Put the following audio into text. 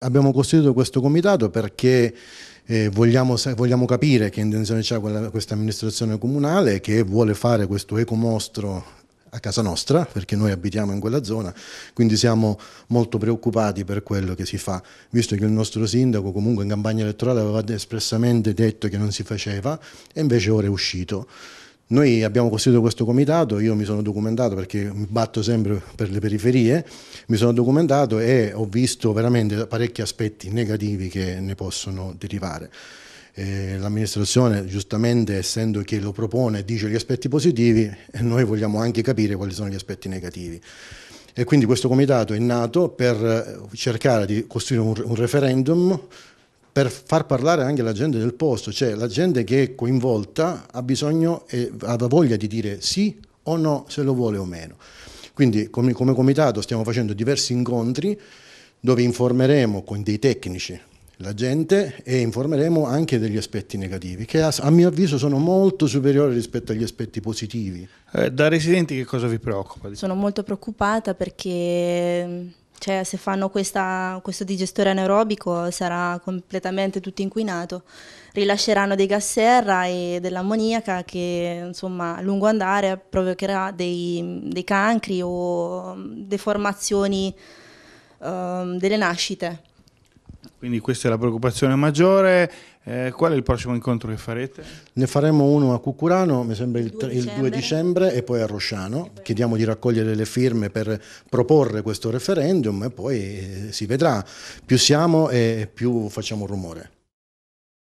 Abbiamo costituito questo comitato perché eh, vogliamo, vogliamo, capire che intenzione c'è questa amministrazione comunale che vuole fare questo ecomostro a casa nostra, perché noi abitiamo in quella zona, quindi siamo molto preoccupati per quello che si fa, visto che il nostro sindaco comunque in campagna elettorale aveva espressamente detto che non si faceva e invece ora è uscito. Noi abbiamo costituito questo comitato, io mi sono documentato perché mi batto sempre per le periferie, mi sono documentato e ho visto veramente parecchi aspetti negativi che ne possono derivare. Eh, l'amministrazione giustamente essendo che lo propone dice gli aspetti positivi e eh, noi vogliamo anche capire quali sono gli aspetti negativi. E quindi questo comitato è nato per eh, cercare di costruire un referendum per far parlare anche la gente del posto, cioè la gente che è coinvolta ha bisogno e ha voglia di dire sì o no se lo vuole o meno. Quindi come, come comitato stiamo facendo diversi incontri dove informeremo con dei tecnici la gente e informeremo anche degli aspetti negativi, che a, a, mio avviso sono molto superiori rispetto agli aspetti positivi. Eh, da residenti che cosa vi preoccupa? Sono molto preoccupata perché cioè, se fanno questa, questo digestore anaerobico sarà completamente tutto inquinato. Rilasceranno dei gas serra e dell'ammoniaca che, insomma, a lungo andare provocherà dei, dei cancri o deformazioni um, delle nascite. Quindi questa è la preoccupazione maggiore. Eh, qual è il prossimo incontro che farete? Ne faremo uno a Cucurano, mi sembra il, 2 dicembre. dicembre, e poi a Rosciano. Chiediamo di raccogliere le firme per proporre questo referendum e poi eh, si vedrà. Più siamo e più facciamo rumore.